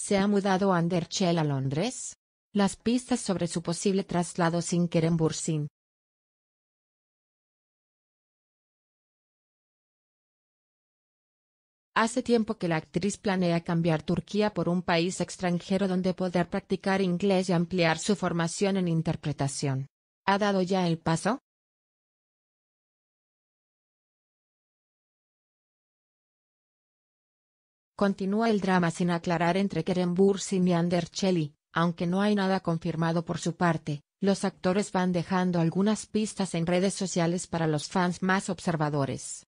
¿Se ha mudado Anderchel a Londres? Las pistas sobre su posible traslado sin Bursin. Hace tiempo que la actriz planea cambiar Turquía por un país extranjero donde poder practicar inglés y ampliar su formación en interpretación. ¿Ha dado ya el paso? Continúa el drama sin aclarar entre Kerem Bursin y Ander Shelley, aunque no hay nada confirmado por su parte, los actores van dejando algunas pistas en redes sociales para los fans más observadores.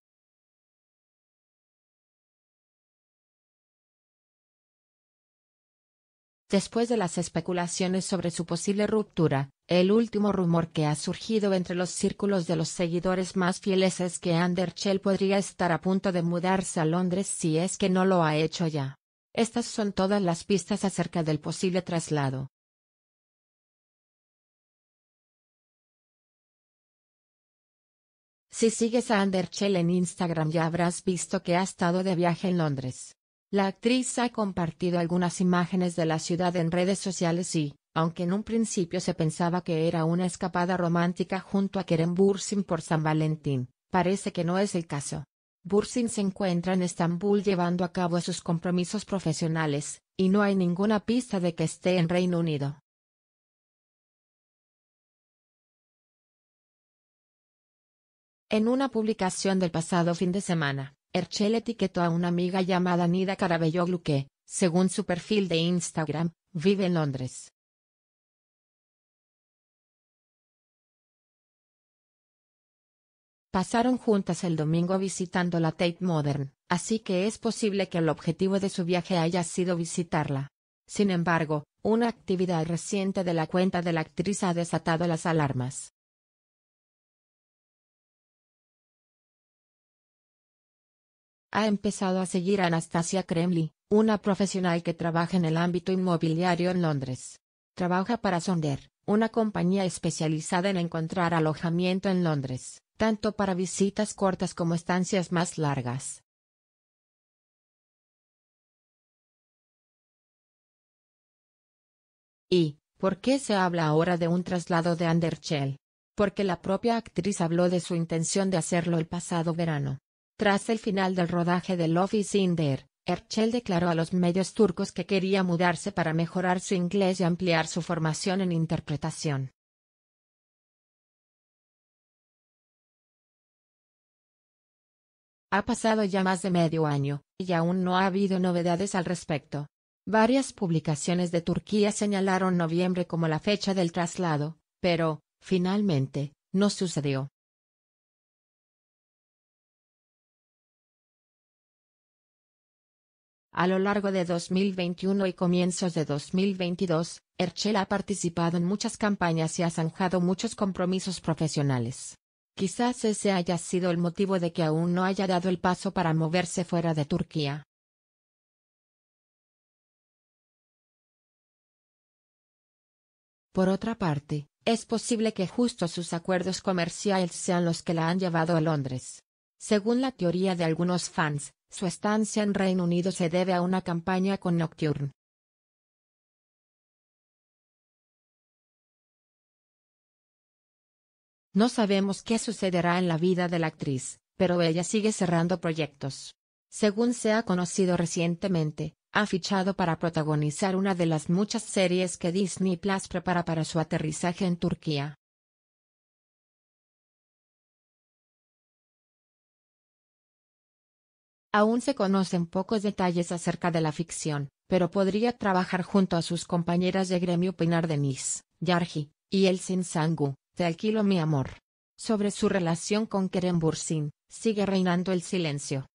Después de las especulaciones sobre su posible ruptura, el último rumor que ha surgido entre los círculos de los seguidores más fieles es que Anderchel podría estar a punto de mudarse a Londres si es que no lo ha hecho ya. Estas son todas las pistas acerca del posible traslado. Si sigues a Anderchel en Instagram ya habrás visto que ha estado de viaje en Londres. La actriz ha compartido algunas imágenes de la ciudad en redes sociales y, aunque en un principio se pensaba que era una escapada romántica junto a Kerem Bursin por San Valentín, parece que no es el caso. Bursin se encuentra en Estambul llevando a cabo sus compromisos profesionales, y no hay ninguna pista de que esté en Reino Unido. En una publicación del pasado fin de semana, Herschel etiquetó a una amiga llamada Nida Carabelloglu que, según su perfil de Instagram, vive en Londres. Pasaron juntas el domingo visitando la Tate Modern, así que es posible que el objetivo de su viaje haya sido visitarla. Sin embargo, una actividad reciente de la cuenta de la actriz ha desatado las alarmas. ha empezado a seguir a Anastasia Kremli, una profesional que trabaja en el ámbito inmobiliario en Londres. Trabaja para Sonder, una compañía especializada en encontrar alojamiento en Londres, tanto para visitas cortas como estancias más largas. ¿Y por qué se habla ahora de un traslado de Anderchell? Porque la propia actriz habló de su intención de hacerlo el pasado verano. Tras el final del rodaje de Love is in There, Erchel declaró a los medios turcos que quería mudarse para mejorar su inglés y ampliar su formación en interpretación. Ha pasado ya más de medio año, y aún no ha habido novedades al respecto. Varias publicaciones de Turquía señalaron noviembre como la fecha del traslado, pero, finalmente, no sucedió. A lo largo de 2021 y comienzos de 2022, Erçel ha participado en muchas campañas y ha zanjado muchos compromisos profesionales. Quizás ese haya sido el motivo de que aún no haya dado el paso para moverse fuera de Turquía. Por otra parte, es posible que justo sus acuerdos comerciales sean los que la han llevado a Londres. Según la teoría de algunos fans, su estancia en Reino Unido se debe a una campaña con Nocturne. No sabemos qué sucederá en la vida de la actriz, pero ella sigue cerrando proyectos. Según se ha conocido recientemente, ha fichado para protagonizar una de las muchas series que Disney Plus prepara para su aterrizaje en Turquía. Aún se conocen pocos detalles acerca de la ficción, pero podría trabajar junto a sus compañeras de gremio Pinar Denis, Yargi, y Elsin Sangu, Te alquilo mi amor. Sobre su relación con Kerem Bursin, sigue reinando el silencio.